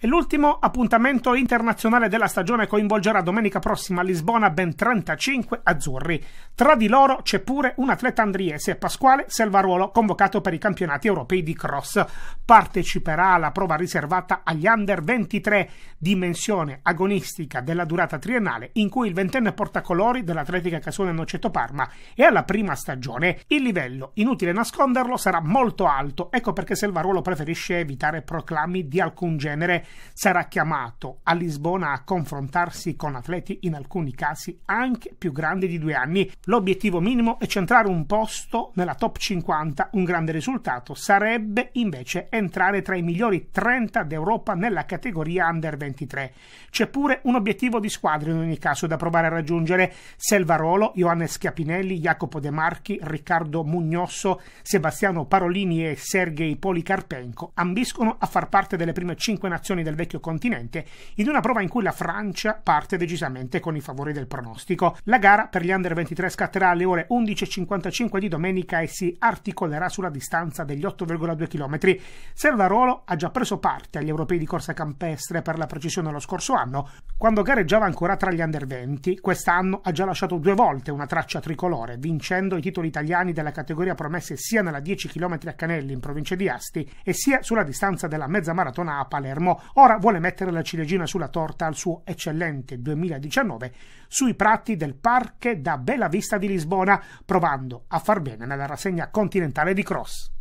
E l'ultimo appuntamento internazionale della stagione coinvolgerà domenica prossima a Lisbona ben 35 azzurri. Tra di loro c'è pure un atleta andriese, Pasquale Selvaruolo, convocato per i campionati europei di cross. Parteciperà alla prova riservata agli under 23, dimensione agonistica della durata triennale, in cui il ventenne portacolori dell'Atletica Casone Noceto Parma è alla prima stagione. Il livello, inutile nasconderlo, sarà molto alto, ecco perché Selvaruolo preferisce evitare proclami di alcun genere sarà chiamato a Lisbona a confrontarsi con atleti in alcuni casi anche più grandi di due anni. L'obiettivo minimo è centrare un posto nella top 50, un grande risultato sarebbe invece entrare tra i migliori 30 d'Europa nella categoria under 23. C'è pure un obiettivo di squadra in ogni caso da provare a raggiungere. Selvarolo, Johannes Schiapinelli, Jacopo De Marchi, Riccardo Mugnosso, Sebastiano Parolini e Sergei Policarpenko ambiscono a far parte delle prime 5 nazioni nazioni del vecchio continente in una prova in cui la Francia parte decisamente con i favori del pronostico. La gara per gli under 23 scatterà alle ore 11.55 di domenica e si articolerà sulla distanza degli 8,2 km. Servarolo ha già preso parte agli europei di corsa campestre per la precisione lo scorso anno, quando gareggiava ancora tra gli under 20. Quest'anno ha già lasciato due volte una traccia tricolore, vincendo i titoli italiani della categoria promesse sia nella 10 km a Canelli in provincia di Asti e sia sulla distanza della mezza maratona a Palermo. Ora vuole mettere la ciliegina sulla torta al suo eccellente 2019 sui prati del Parque da Bella Vista di Lisbona, provando a far bene nella rassegna continentale di Cross.